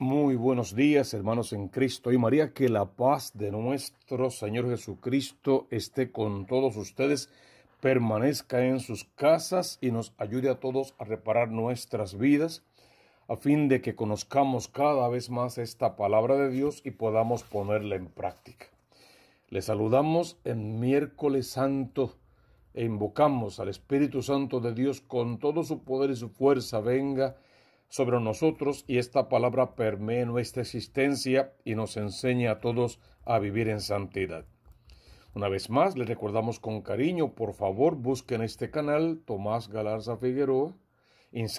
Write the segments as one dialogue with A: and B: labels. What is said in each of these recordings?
A: Muy buenos días, hermanos en Cristo y María, que la paz de nuestro Señor Jesucristo esté con todos ustedes, permanezca en sus casas y nos ayude a todos a reparar nuestras vidas, a fin de que conozcamos cada vez más esta palabra de Dios y podamos ponerla en práctica. Les saludamos en miércoles santo e invocamos al Espíritu Santo de Dios con todo su poder y su fuerza venga sobre nosotros y esta palabra permee nuestra existencia y nos enseña a todos a vivir en santidad. Una vez más, les recordamos con cariño, por favor, busquen este canal, Tomás Galarza Figueroa,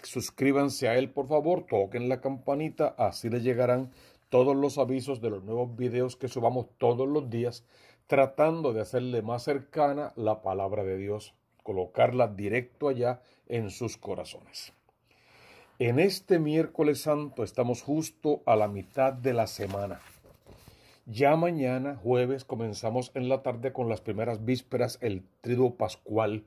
A: suscríbanse a él, por favor, toquen la campanita, así les llegarán todos los avisos de los nuevos videos que subamos todos los días, tratando de hacerle más cercana la palabra de Dios, colocarla directo allá en sus corazones. En este miércoles santo estamos justo a la mitad de la semana. Ya mañana, jueves, comenzamos en la tarde con las primeras vísperas, el triduo pascual.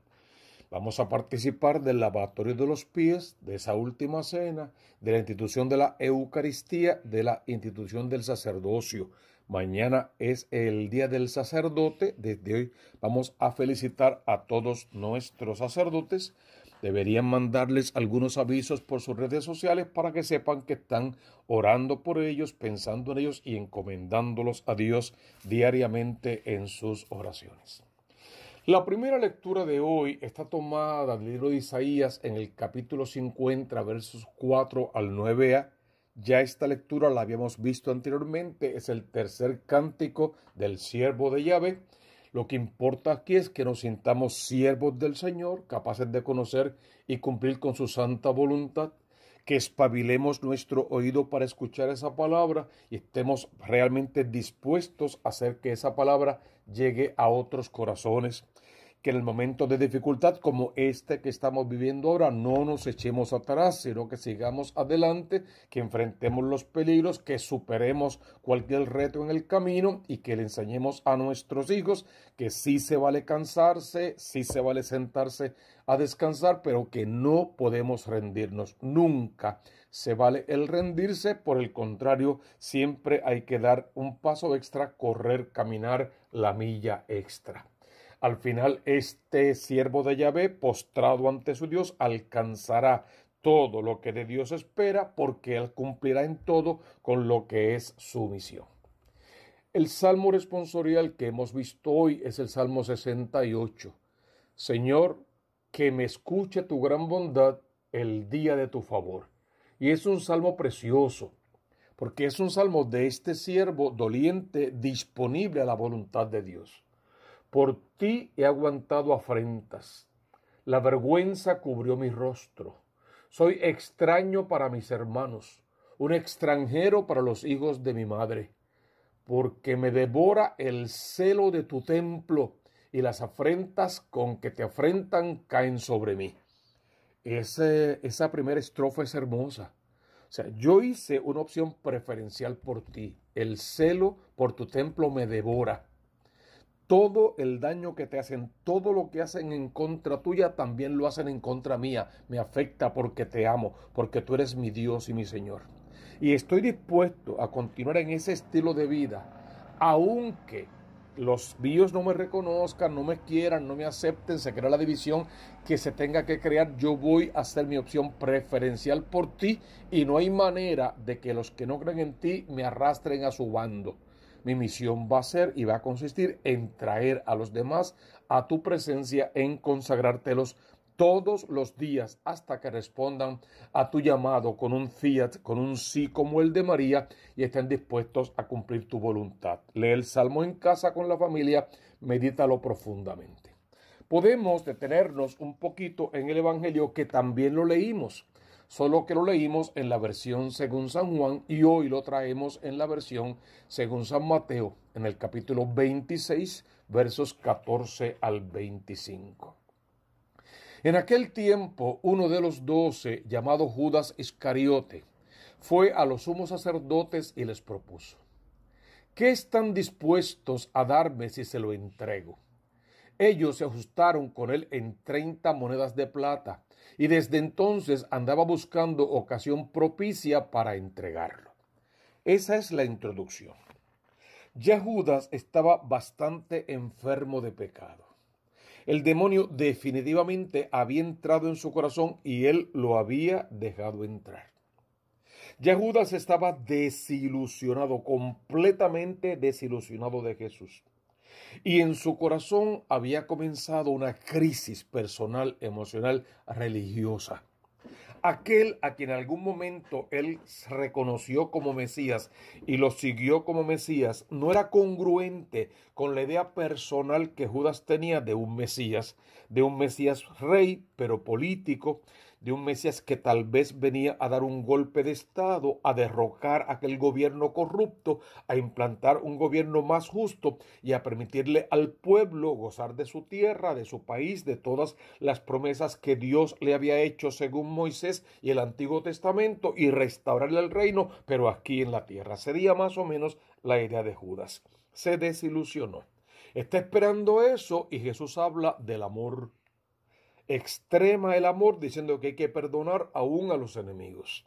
A: Vamos a participar del lavatorio de los pies, de esa última cena, de la institución de la Eucaristía, de la institución del sacerdocio. Mañana es el día del sacerdote. Desde hoy vamos a felicitar a todos nuestros sacerdotes Deberían mandarles algunos avisos por sus redes sociales para que sepan que están orando por ellos, pensando en ellos y encomendándolos a Dios diariamente en sus oraciones. La primera lectura de hoy está tomada del libro de Isaías en el capítulo 50, versos 4 al 9a. Ya esta lectura la habíamos visto anteriormente, es el tercer cántico del siervo de Yahvé lo que importa aquí es que nos sintamos siervos del Señor, capaces de conocer y cumplir con su santa voluntad, que espabilemos nuestro oído para escuchar esa palabra y estemos realmente dispuestos a hacer que esa palabra llegue a otros corazones, que en el momento de dificultad como este que estamos viviendo ahora no nos echemos atrás, sino que sigamos adelante, que enfrentemos los peligros, que superemos cualquier reto en el camino y que le enseñemos a nuestros hijos que sí se vale cansarse, sí se vale sentarse a descansar, pero que no podemos rendirnos nunca. Se vale el rendirse, por el contrario, siempre hay que dar un paso extra, correr, caminar la milla extra. Al final, este siervo de Yahvé, postrado ante su Dios, alcanzará todo lo que de Dios espera, porque Él cumplirá en todo con lo que es su misión. El salmo responsorial que hemos visto hoy es el Salmo 68. Señor, que me escuche tu gran bondad el día de tu favor. Y es un salmo precioso, porque es un salmo de este siervo doliente disponible a la voluntad de Dios. Por ti he aguantado afrentas. La vergüenza cubrió mi rostro. Soy extraño para mis hermanos, un extranjero para los hijos de mi madre, porque me devora el celo de tu templo y las afrentas con que te afrentan caen sobre mí. esa primera estrofa es hermosa. O sea, yo hice una opción preferencial por ti. El celo por tu templo me devora todo el daño que te hacen, todo lo que hacen en contra tuya, también lo hacen en contra mía. Me afecta porque te amo, porque tú eres mi Dios y mi Señor. Y estoy dispuesto a continuar en ese estilo de vida, aunque los míos no me reconozcan, no me quieran, no me acepten, se crea la división que se tenga que crear, yo voy a hacer mi opción preferencial por ti y no hay manera de que los que no creen en ti me arrastren a su bando. Mi misión va a ser y va a consistir en traer a los demás a tu presencia, en consagrártelos todos los días hasta que respondan a tu llamado con un fiat, con un sí como el de María y estén dispuestos a cumplir tu voluntad. Lee el Salmo en casa con la familia, medítalo profundamente. Podemos detenernos un poquito en el Evangelio que también lo leímos solo que lo leímos en la versión según San Juan y hoy lo traemos en la versión según San Mateo, en el capítulo 26, versos 14 al 25. En aquel tiempo, uno de los doce, llamado Judas Iscariote, fue a los sumos sacerdotes y les propuso, ¿qué están dispuestos a darme si se lo entrego? Ellos se ajustaron con él en treinta monedas de plata, y desde entonces andaba buscando ocasión propicia para entregarlo. Esa es la introducción. Ya Judas estaba bastante enfermo de pecado. El demonio definitivamente había entrado en su corazón y él lo había dejado entrar. Ya Judas estaba desilusionado, completamente desilusionado de Jesús y en su corazón había comenzado una crisis personal, emocional, religiosa. Aquel a quien en algún momento él reconoció como Mesías y lo siguió como Mesías, no era congruente con la idea personal que Judas tenía de un Mesías, de un Mesías rey, pero político, de un Mesías que tal vez venía a dar un golpe de Estado, a derrocar aquel gobierno corrupto, a implantar un gobierno más justo y a permitirle al pueblo gozar de su tierra, de su país, de todas las promesas que Dios le había hecho según Moisés y el Antiguo Testamento y restaurarle el reino, pero aquí en la tierra. Sería más o menos la idea de Judas. Se desilusionó. Está esperando eso y Jesús habla del amor extrema el amor diciendo que hay que perdonar aún a los enemigos.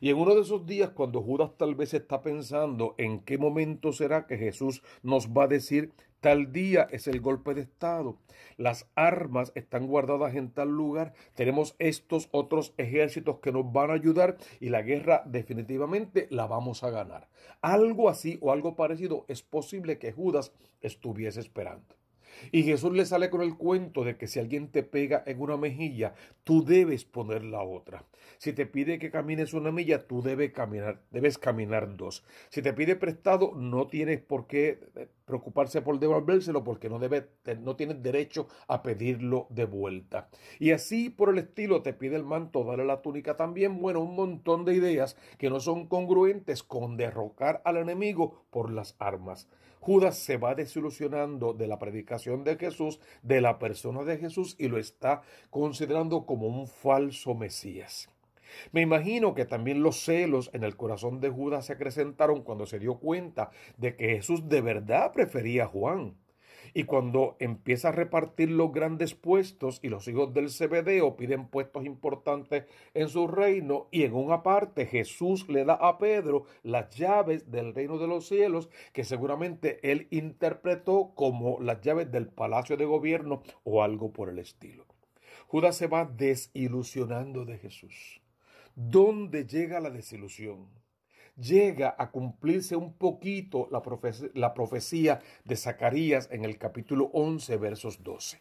A: Y en uno de esos días, cuando Judas tal vez está pensando en qué momento será que Jesús nos va a decir, tal día es el golpe de Estado, las armas están guardadas en tal lugar, tenemos estos otros ejércitos que nos van a ayudar y la guerra definitivamente la vamos a ganar. Algo así o algo parecido es posible que Judas estuviese esperando. Y Jesús le sale con el cuento de que si alguien te pega en una mejilla, tú debes poner la otra. Si te pide que camines una milla, tú debes caminar, debes caminar dos. Si te pide prestado, no tienes por qué eh, preocuparse por devolvérselo porque no, no tienes derecho a pedirlo de vuelta. Y así por el estilo te pide el manto, dale la túnica también. Bueno, un montón de ideas que no son congruentes con derrocar al enemigo por las armas. Judas se va desilusionando de la predicación de Jesús, de la persona de Jesús y lo está considerando como un falso Mesías. Me imagino que también los celos en el corazón de Judas se acrecentaron cuando se dio cuenta de que Jesús de verdad prefería a Juan. Y cuando empieza a repartir los grandes puestos y los hijos del o piden puestos importantes en su reino, y en una parte Jesús le da a Pedro las llaves del reino de los cielos, que seguramente él interpretó como las llaves del palacio de gobierno o algo por el estilo. Judas se va desilusionando de Jesús. ¿Dónde llega la desilusión? llega a cumplirse un poquito la, profecía de Zacarías en el capítulo 11, versos 12.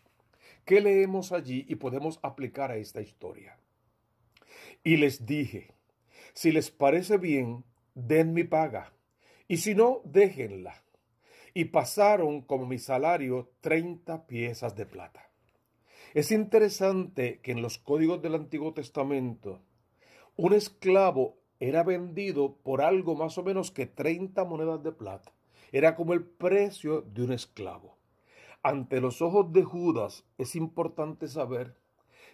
A: ¿Qué leemos allí y podemos aplicar a esta historia? Y les dije, si les parece bien, den mi paga, y si no, déjenla. Y pasaron como mi salario treinta piezas de plata. Es interesante que en los códigos del Antiguo Testamento, un esclavo era vendido por algo más o menos que 30 monedas de plata. Era como el precio de un esclavo. Ante los ojos de Judas es importante saber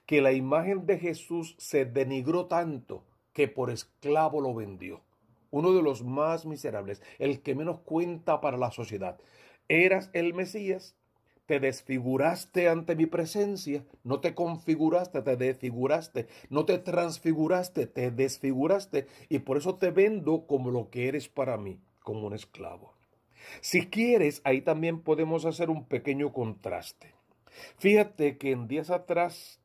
A: que la imagen de Jesús se denigró tanto que por esclavo lo vendió. Uno de los más miserables, el que menos cuenta para la sociedad. Eras el Mesías, te desfiguraste ante mi presencia, no te configuraste, te desfiguraste, no te transfiguraste, te desfiguraste, y por eso te vendo como lo que eres para mí, como un esclavo. Si quieres, ahí también podemos hacer un pequeño contraste. Fíjate que en días atrás,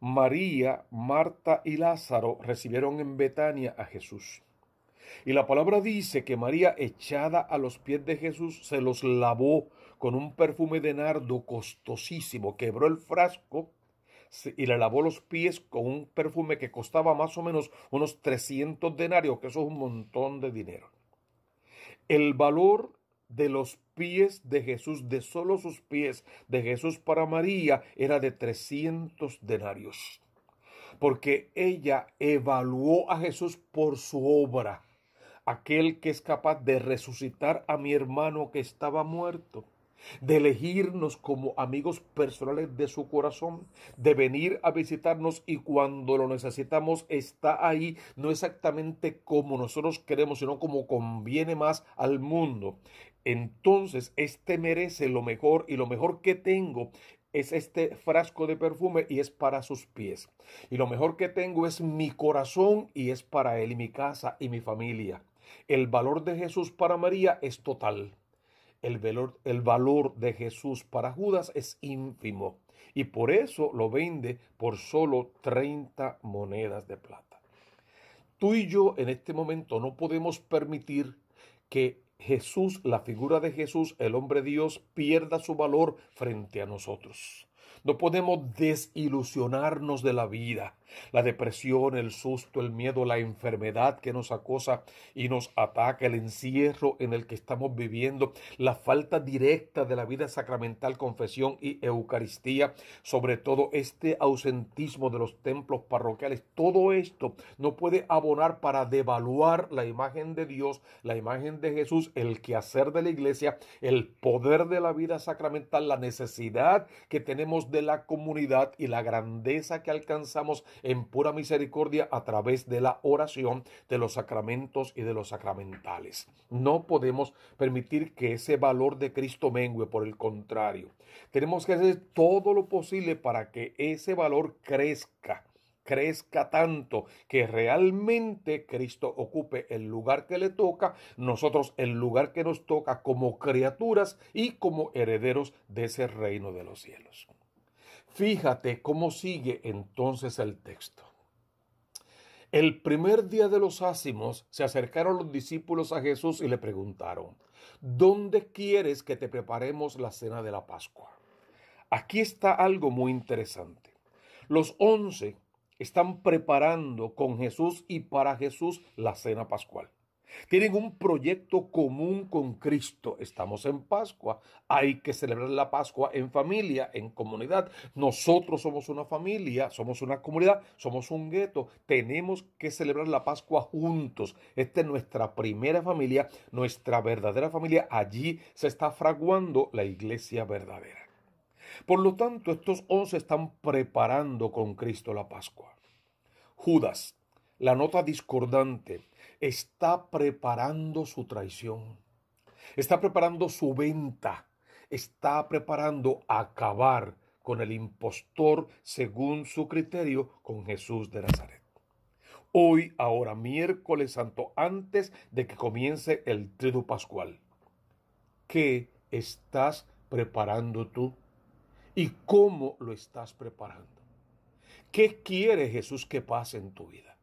A: María, Marta y Lázaro recibieron en Betania a Jesús. Y la palabra dice que María, echada a los pies de Jesús, se los lavó con un perfume de nardo costosísimo, quebró el frasco y le lavó los pies con un perfume que costaba más o menos unos 300 denarios, que eso es un montón de dinero. El valor de los pies de Jesús, de solo sus pies de Jesús para María, era de 300 denarios. Porque ella evaluó a Jesús por su obra, aquel que es capaz de resucitar a mi hermano que estaba muerto de elegirnos como amigos personales de su corazón, de venir a visitarnos y cuando lo necesitamos está ahí, no exactamente como nosotros queremos, sino como conviene más al mundo. Entonces, este merece lo mejor y lo mejor que tengo es este frasco de perfume y es para sus pies. Y lo mejor que tengo es mi corazón y es para él y mi casa y mi familia. El valor de Jesús para María es total. El valor, de Jesús para Judas es ínfimo y por eso lo vende por solo 30 monedas de plata. Tú y yo en este momento no podemos permitir que Jesús, la figura de Jesús, el hombre Dios, pierda su valor frente a nosotros. No podemos desilusionarnos de la vida la depresión, el susto, el miedo, la enfermedad que nos acosa y nos ataca, el encierro en el que estamos viviendo, la falta directa de la vida sacramental, confesión y Eucaristía, sobre todo este ausentismo de los templos parroquiales, todo esto no puede abonar para devaluar la imagen de Dios, la imagen de Jesús, el quehacer de la iglesia, el poder de la vida sacramental, la necesidad que tenemos de la comunidad y la grandeza que alcanzamos en pura misericordia a través de la oración, de los sacramentos y de los sacramentales. No podemos permitir que ese valor de Cristo mengue, por el contrario. Tenemos que hacer todo lo posible para que ese valor crezca crezca tanto que realmente Cristo ocupe el lugar que le toca, nosotros el lugar que nos toca como criaturas y como herederos de ese reino de los cielos. Fíjate cómo sigue entonces el texto. El primer día de los ácimos se acercaron los discípulos a Jesús y le preguntaron, ¿dónde quieres que te preparemos la cena de la Pascua? Aquí está algo muy interesante. Los once están preparando con Jesús y para Jesús la cena pascual. Tienen un proyecto común con Cristo. Estamos en Pascua. Hay que celebrar la Pascua en familia, en comunidad. Nosotros somos una familia, somos una comunidad, somos un gueto. Tenemos que celebrar la Pascua juntos. Esta es nuestra primera familia, nuestra verdadera familia. Allí se está fraguando la iglesia verdadera. Por lo tanto, estos once están preparando con Cristo la Pascua. Judas, la nota discordante, está preparando su traición, está preparando su venta, está preparando acabar con el impostor según su criterio con Jesús de Nazaret. Hoy, ahora miércoles santo, antes de que comience el triduo pascual. ¿Qué estás preparando tú? ¿Y cómo lo estás preparando? ¿Qué quiere Jesús que pase en tu vida?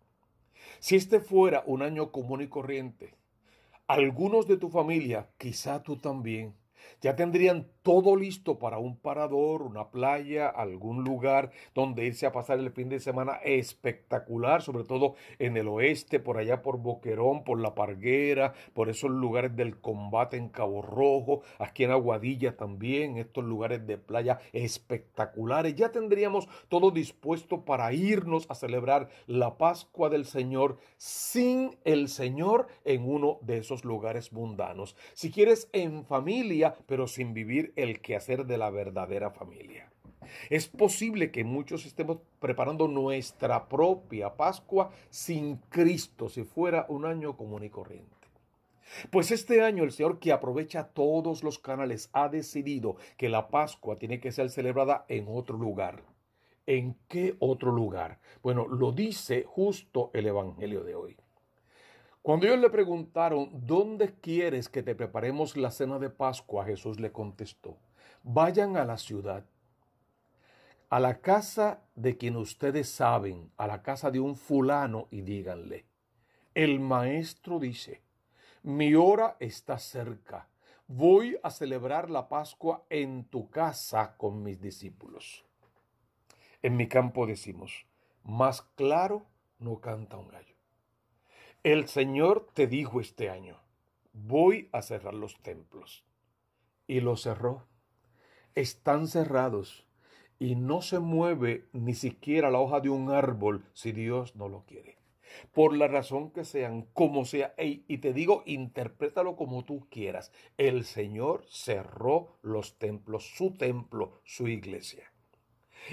A: Si este fuera un año común y corriente, algunos de tu familia, quizá tú también, ya tendrían todo listo para un parador, una playa, algún lugar donde irse a pasar el fin de semana espectacular, sobre todo en el oeste, por allá por Boquerón, por La Parguera, por esos lugares del combate en Cabo Rojo, aquí en Aguadilla también, estos lugares de playa espectaculares. Ya tendríamos todo dispuesto para irnos a celebrar la Pascua del Señor sin el Señor en uno de esos lugares mundanos. Si quieres en familia, pero sin vivir el quehacer de la verdadera familia. Es posible que muchos estemos preparando nuestra propia Pascua sin Cristo, si fuera un año común y corriente. Pues este año el Señor, que aprovecha todos los canales, ha decidido que la Pascua tiene que ser celebrada en otro lugar. ¿En qué otro lugar? Bueno, lo dice justo el Evangelio de hoy. Cuando ellos le preguntaron, ¿dónde quieres que te preparemos la cena de Pascua? Jesús le contestó, vayan a la ciudad, a la casa de quien ustedes saben, a la casa de un fulano, y díganle, el maestro dice, mi hora está cerca, voy a celebrar la Pascua en tu casa con mis discípulos. En mi campo decimos, más claro no canta un gallo. El Señor te dijo este año, voy a cerrar los templos. Y lo cerró. Están cerrados y no se mueve ni siquiera la hoja de un árbol si Dios no lo quiere. Por la razón que sean, como sea, y te digo, interprétalo como tú quieras. El Señor cerró los templos, su templo, su iglesia.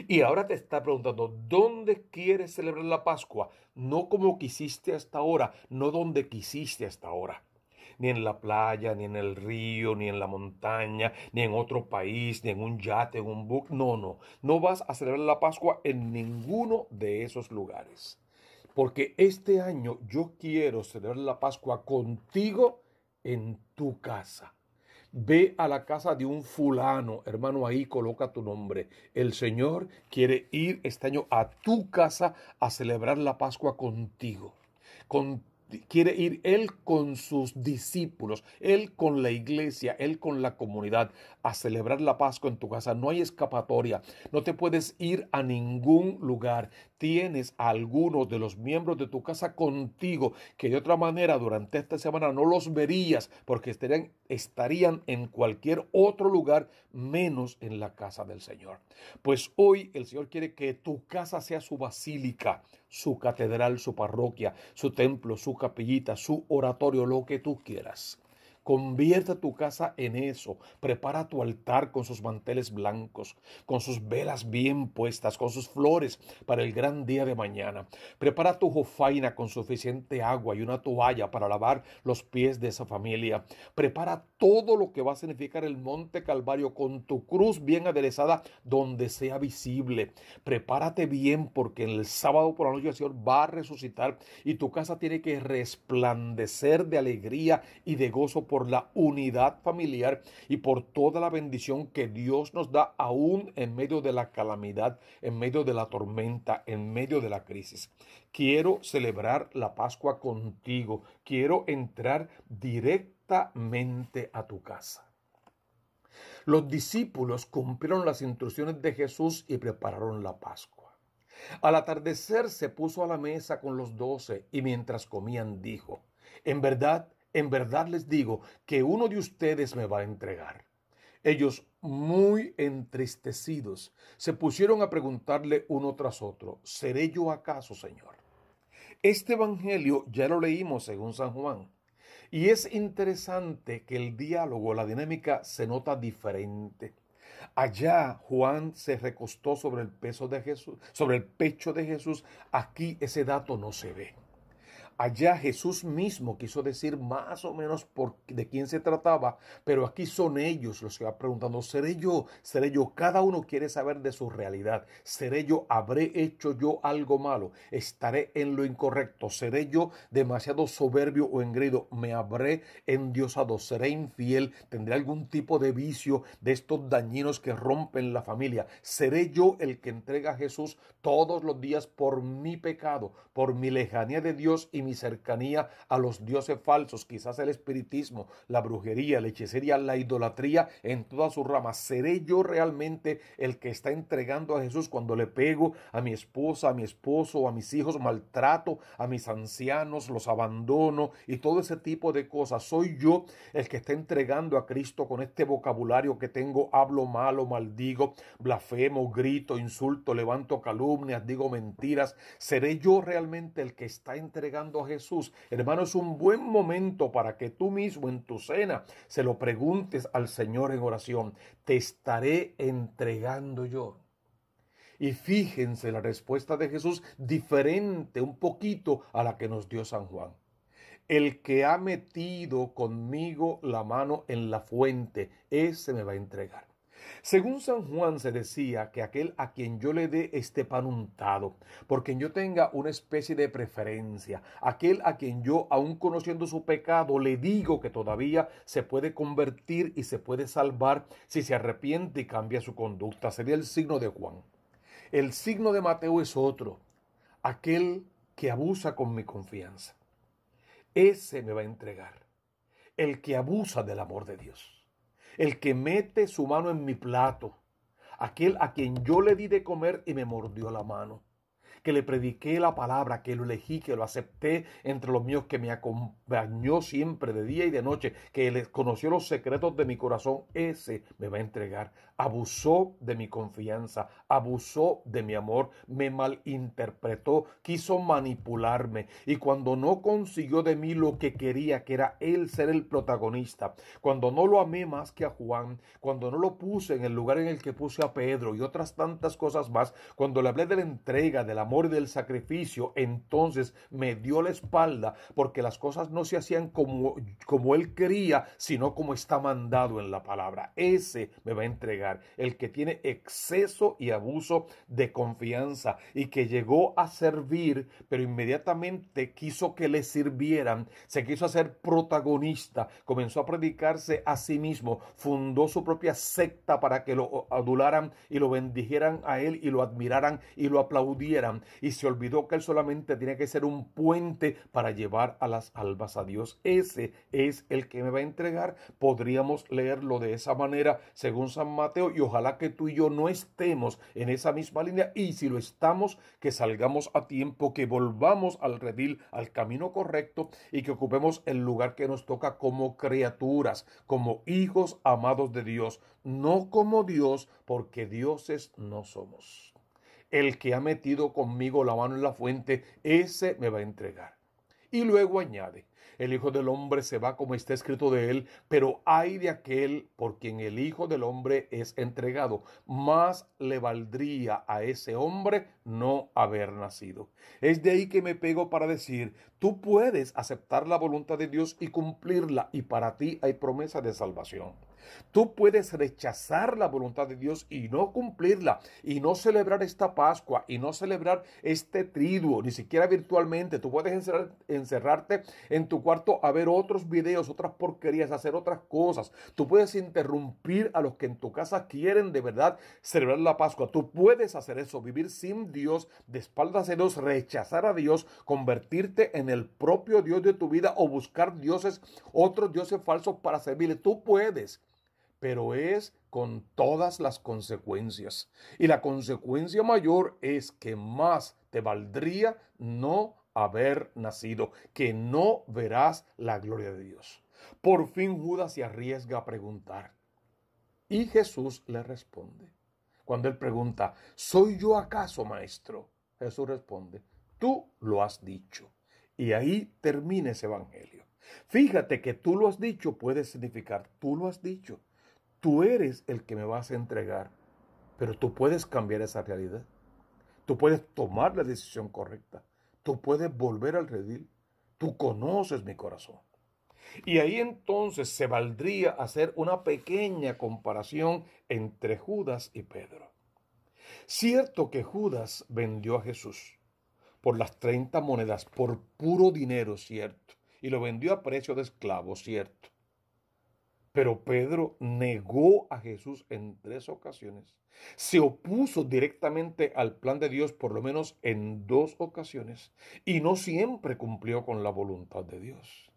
A: Y ahora te está preguntando, ¿dónde quieres celebrar la Pascua? No como quisiste hasta ahora, no donde quisiste hasta ahora. Ni en la playa, ni en el río, ni en la montaña, ni en otro país, ni en un yate, en un buque. No, no. No vas a celebrar la Pascua en ninguno de esos lugares. Porque este año yo quiero celebrar la Pascua contigo en tu casa. Ve a la casa de un fulano, hermano, ahí coloca tu nombre. El Señor quiere ir este año a tu casa a celebrar la Pascua contigo. quiere ir Él con sus discípulos, Él con la iglesia, Él con la comunidad a celebrar la Pascua en tu casa. No hay escapatoria, no te puedes ir a ningún lugar. Tienes algunos de los miembros de tu casa contigo, que de otra manera durante esta semana no los verías porque estarían estarían en cualquier otro lugar menos en la casa del Señor. Pues hoy el Señor quiere que tu casa sea su basílica, su catedral, su parroquia, su templo, su capillita, su oratorio, lo que tú quieras. Convierta tu casa en eso. Prepara tu altar con sus manteles blancos, con sus velas bien puestas, con sus flores para el gran día de mañana. Prepara tu jofaina con suficiente agua y una toalla para lavar los pies de esa familia. Prepara todo lo que va a significar el monte Calvario con tu cruz bien aderezada donde sea visible. Prepárate bien porque el sábado por la noche el Señor va a resucitar y tu casa tiene que resplandecer de alegría y de gozo por la unidad familiar y por toda la bendición que Dios nos da aún en medio de la calamidad, en medio de la tormenta, en medio de la crisis. Quiero celebrar la Pascua contigo. Quiero entrar directamente a tu casa. Los discípulos cumplieron las instrucciones de Jesús y prepararon la Pascua. Al atardecer se puso a la mesa con los doce y mientras comían dijo, en verdad, en verdad les digo que uno de ustedes me va a entregar. Ellos, muy entristecidos, se pusieron a preguntarle uno tras otro, ¿seré yo acaso, Señor? Este Evangelio ya lo leímos según San Juan. Y es interesante que el diálogo, la dinámica se nota diferente. Allá Juan se recostó sobre el peso de Jesús, sobre el pecho de Jesús. Aquí ese dato no se ve. Allá Jesús mismo quiso decir más o menos por, de quién se trataba, pero aquí son ellos los que van preguntando, ¿seré yo? ¿Seré yo? Cada uno quiere saber de su realidad. ¿Seré yo? ¿Habré hecho yo algo malo? ¿Estaré en lo incorrecto? ¿Seré yo demasiado soberbio o engrido? ¿Me habré endiosado? ¿Seré infiel? ¿Tendré algún tipo de vicio de estos dañinos que rompen la familia? ¿Seré yo el que entrega a Jesús todos los días por mi pecado, por mi lejanía de Dios y mi cercanía a los dioses falsos, quizás el espiritismo, la brujería, la hechicería, la idolatría en todas sus ramas. ¿Seré yo realmente el que está entregando a Jesús cuando le pego a mi esposa, a mi esposo, a mis hijos, maltrato a mis ancianos, los abandono y todo ese tipo de cosas? ¿Soy yo el que está entregando a Cristo con este vocabulario que tengo? Hablo malo, maldigo, blasfemo, grito, insulto, levanto calumnias, digo mentiras. ¿Seré yo realmente el que está entregando a Jesús. Hermano, es un buen momento para que tú mismo en tu cena se lo preguntes al Señor en oración. Te estaré entregando yo. Y fíjense la respuesta de Jesús diferente un poquito a la que nos dio San Juan. El que ha metido conmigo la mano en la fuente, ese me va a entregar. Según San Juan se decía que aquel a quien yo le dé este pan untado, por quien yo tenga una especie de preferencia, aquel a quien yo, aun conociendo su pecado, le digo que todavía se puede convertir y se puede salvar si se arrepiente y cambia su conducta, sería el signo de Juan. El signo de Mateo es otro, aquel que abusa con mi confianza. Ese me va a entregar, el que abusa del amor de Dios el que mete su mano en mi plato, aquel a quien yo le di de comer y me mordió la mano que le prediqué la palabra, que lo elegí, que lo acepté entre los míos, que me acompañó siempre de día y de noche, que le conoció los secretos de mi corazón, ese me va a entregar. Abusó de mi confianza, abusó de mi amor, me malinterpretó, quiso manipularme y cuando no consiguió de mí lo que quería, que era él ser el protagonista, cuando no lo amé más que a Juan, cuando no lo puse en el lugar en el que puse a Pedro y otras tantas cosas más, cuando le hablé de la entrega, de la del sacrificio, entonces me dio la espalda porque las cosas no se hacían como, como él quería, sino como está mandado en la palabra. Ese me va a entregar, el que tiene exceso y abuso de confianza y que llegó a servir, pero inmediatamente quiso que le sirvieran, se quiso hacer protagonista, comenzó a predicarse a sí mismo, fundó su propia secta para que lo adularan y lo bendijeran a él y lo admiraran y lo aplaudieran y se olvidó que él solamente tiene que ser un puente para llevar a las almas a Dios. Ese es el que me va a entregar. Podríamos leerlo de esa manera según San Mateo y ojalá que tú y yo no estemos en esa misma línea y si lo estamos, que salgamos a tiempo, que volvamos al redil, al camino correcto y que ocupemos el lugar que nos toca como criaturas, como hijos amados de Dios, no como Dios, porque dioses no somos el que ha metido conmigo la mano en la fuente, ese me va a entregar. Y luego añade, el Hijo del Hombre se va como está escrito de él, pero hay de aquel por quien el Hijo del Hombre es entregado. Más le valdría a ese hombre no haber nacido. Es de ahí que me pego para decir, tú puedes aceptar la voluntad de Dios y cumplirla, y para ti hay promesa de salvación. Tú puedes rechazar la voluntad de Dios y no cumplirla, y no celebrar esta Pascua, y no celebrar este triduo, ni siquiera virtualmente. Tú puedes encerrarte en tu cuarto a ver otros videos, otras porquerías, hacer otras cosas. Tú puedes interrumpir a los que en tu casa quieren de verdad celebrar la Pascua. Tú puedes hacer eso, vivir sin Dios, de espaldas a Dios, rechazar a Dios, convertirte en el propio Dios de tu vida o buscar dioses, otros dioses falsos para servirle. Tú puedes pero es con todas las consecuencias. Y la consecuencia mayor es que más te valdría no haber nacido, que no verás la gloria de Dios. Por fin Judas se arriesga a preguntar. Y Jesús le responde. Cuando él pregunta, ¿soy yo acaso, maestro? Jesús responde, tú lo has dicho. Y ahí termina ese evangelio. Fíjate que tú lo has dicho puede significar tú lo has dicho. Tú eres el que me vas a entregar, pero tú puedes cambiar esa realidad. Tú puedes tomar la decisión correcta. Tú puedes volver al redil. Tú conoces mi corazón. Y ahí entonces se valdría hacer una pequeña comparación entre Judas y Pedro. Cierto que Judas vendió a Jesús por las 30 monedas, por puro dinero, cierto, y lo vendió a precio de esclavo, cierto. Pero Pedro negó a Jesús en tres ocasiones, se opuso directamente al plan de Dios por lo menos en dos ocasiones y no siempre cumplió con la voluntad de Dios.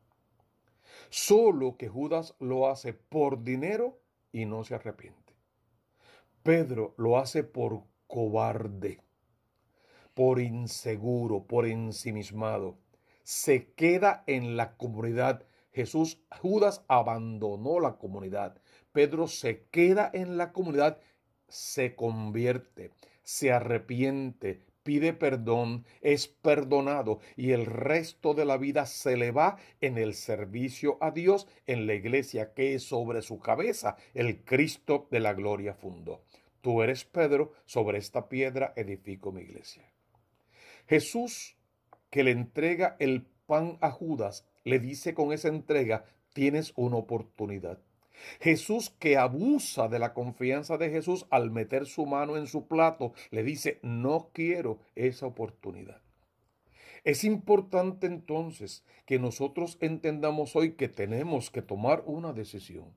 A: Solo que Judas lo hace por dinero y no se arrepiente. Pedro lo hace por cobarde, por inseguro, por ensimismado. Se queda en la comunidad Jesús, Judas abandonó la comunidad. Pedro se queda en la comunidad, se convierte, se arrepiente, pide perdón, es perdonado y el resto de la vida se le va en el servicio a Dios en la iglesia que es sobre su cabeza el Cristo de la gloria fundó. Tú eres Pedro, sobre esta piedra edifico mi iglesia. Jesús que le entrega el pan a Judas le dice con esa entrega, tienes una oportunidad. Jesús que abusa de la confianza de Jesús al meter su mano en su plato, le dice, no quiero esa oportunidad. Es importante entonces que nosotros entendamos hoy que tenemos que tomar una decisión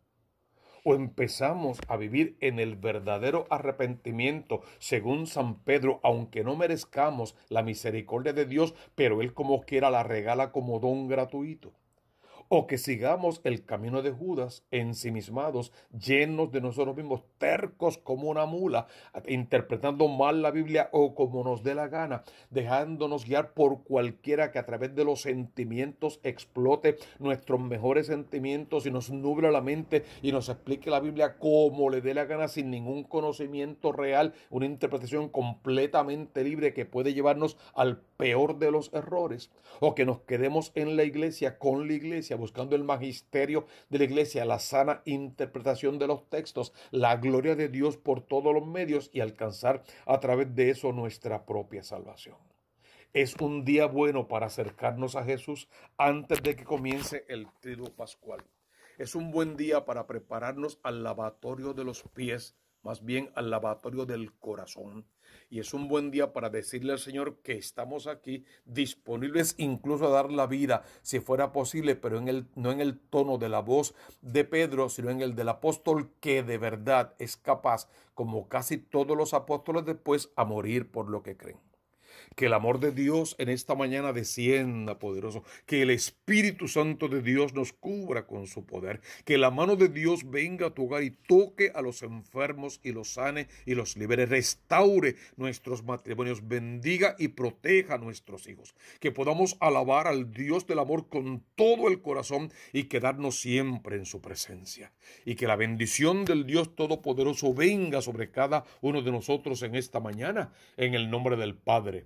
A: o empezamos a vivir en el verdadero arrepentimiento, según San Pedro, aunque no merezcamos la misericordia de Dios, pero Él como quiera la regala como don gratuito o que sigamos el camino de Judas ensimismados, llenos de nosotros mismos, tercos como una mula, interpretando mal la Biblia o como nos dé la gana, dejándonos guiar por cualquiera que a través de los sentimientos explote nuestros mejores sentimientos y nos nubla la mente y nos explique la Biblia como le dé la gana sin ningún conocimiento real, una interpretación completamente libre que puede llevarnos al peor de los errores, o que nos quedemos en la iglesia con la iglesia buscando el magisterio de la iglesia, la sana interpretación de los textos, la gloria de Dios por todos los medios y alcanzar a través de eso nuestra propia salvación. Es un día bueno para acercarnos a Jesús antes de que comience el trigo pascual. Es un buen día para prepararnos al lavatorio de los pies, más bien al lavatorio del corazón y es un buen día para decirle al Señor que estamos aquí disponibles incluso a dar la vida si fuera posible, pero en el, no en el tono de la voz de Pedro, sino en el del apóstol que de verdad es capaz, como casi todos los apóstoles después, a morir por lo que creen. Que el amor de Dios en esta mañana descienda poderoso. Que el Espíritu Santo de Dios nos cubra con su poder. Que la mano de Dios venga a tu hogar y toque a los enfermos y los sane y los libere. Restaure nuestros matrimonios. Bendiga y proteja a nuestros hijos. Que podamos alabar al Dios del amor con todo el corazón y quedarnos siempre en su presencia. Y que la bendición del Dios Todopoderoso venga sobre cada uno de nosotros en esta mañana. En el nombre del Padre